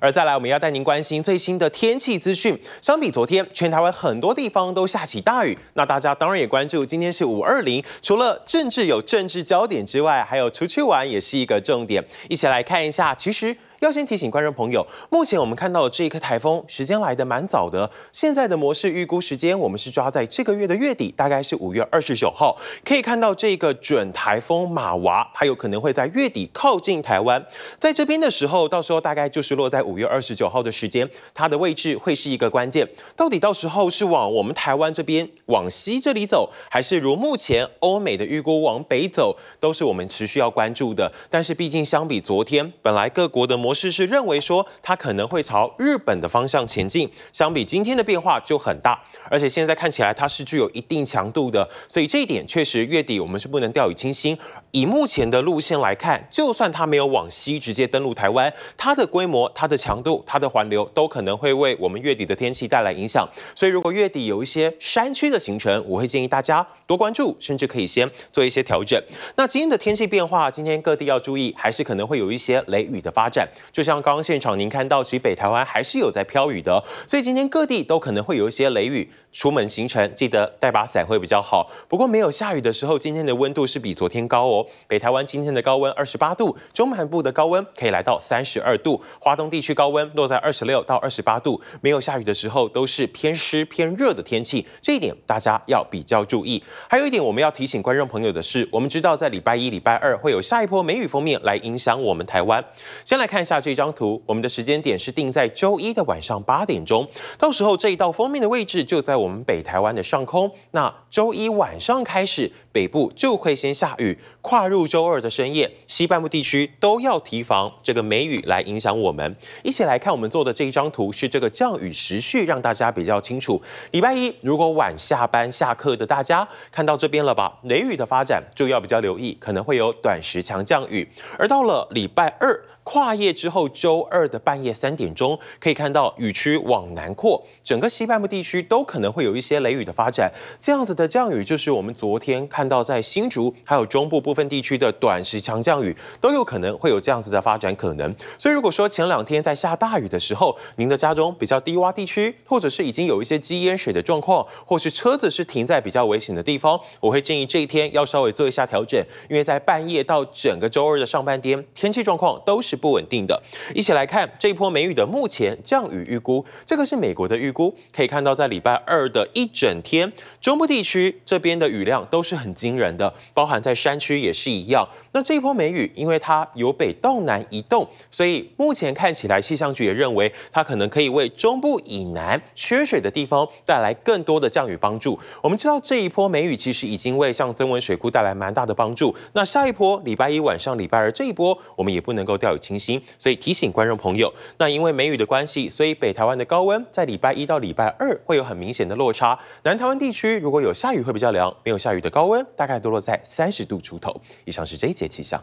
而再来，我们要带您关心最新的天气资讯。相比昨天，全台湾很多地方都下起大雨。那大家当然也关注，今天是五二零，除了政治有政治焦点之外，还有出去玩也是一个重点。一起来看一下，其实。要先提醒观众朋友，目前我们看到的这一颗台风时间来的蛮早的。现在的模式预估时间，我们是抓在这个月的月底，大概是五月二十九号。可以看到这个准台风马娃，它有可能会在月底靠近台湾，在这边的时候，到时候大概就是落在五月二十九号的时间，它的位置会是一个关键。到底到时候是往我们台湾这边往西这里走，还是如目前欧美的预估往北走，都是我们持续要关注的。但是毕竟相比昨天，本来各国的模模式是认为说它可能会朝日本的方向前进，相比今天的变化就很大，而且现在看起来它是具有一定强度的，所以这一点确实月底我们是不能掉以轻心。以目前的路线来看，就算它没有往西直接登陆台湾，它的规模、它的强度、它的环流都可能会为我们月底的天气带来影响。所以，如果月底有一些山区的行程，我会建议大家多关注，甚至可以先做一些调整。那今天的天气变化，今天各地要注意，还是可能会有一些雷雨的发展。就像刚刚现场您看到，其实北台湾还是有在飘雨的，所以今天各地都可能会有一些雷雨。出门行程记得带把伞会比较好。不过没有下雨的时候，今天的温度是比昨天高哦。北台湾今天的高温二十八度，中南部的高温可以来到三十二度，华东地区高温落在二十六到二十八度。没有下雨的时候都是偏湿偏热的天气，这一点大家要比较注意。还有一点我们要提醒观众朋友的是，我们知道在礼拜一、礼拜二会有下一波梅雨封面来影响我们台湾。先来看一下这张图，我们的时间点是定在周一的晚上八点钟，到时候这一道封面的位置就在。我们北台湾的上空，那周一晚上开始。北部就会先下雨，跨入周二的深夜，西半部地区都要提防这个梅雨来影响我们。一起来看我们做的这一张图，是这个降雨时序，让大家比较清楚。礼拜一如果晚下班下课的大家看到这边了吧？雷雨的发展就要比较留意，可能会有短时强降雨。而到了礼拜二跨夜之后，周二的半夜三点钟，可以看到雨区往南扩，整个西半部地区都可能会有一些雷雨的发展。这样子的降雨就是我们昨天看。到在新竹还有中部部分地区的短时强降雨都有可能会有这样子的发展可能，所以如果说前两天在下大雨的时候，您的家中比较低洼地区，或者是已经有一些积淹水的状况，或是车子是停在比较危险的地方，我会建议这一天要稍微做一下调整，因为在半夜到整个周二的上半天，天气状况都是不稳定的。一起来看这一波梅雨的目前降雨预估，这个是美国的预估，可以看到在礼拜二的一整天，中部地区这边的雨量都是很。很惊人的，包含在山区也是一样。那这一波梅雨，因为它由北到南移动，所以目前看起来气象局也认为它可能可以为中部以南缺水的地方带来更多的降雨帮助。我们知道这一波梅雨其实已经为像增文水库带来蛮大的帮助。那下一波礼拜一晚上、礼拜二这一波，我们也不能够掉以轻心，所以提醒观众朋友，那因为梅雨的关系，所以北台湾的高温在礼拜一到礼拜二会有很明显的落差。南台湾地区如果有下雨会比较凉，没有下雨的高温。大概多落在三十度出头以上。是这一节气象。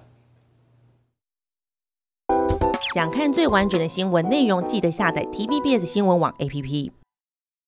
想看最完整的新闻内容，记得下载 TVBS 新闻网 APP。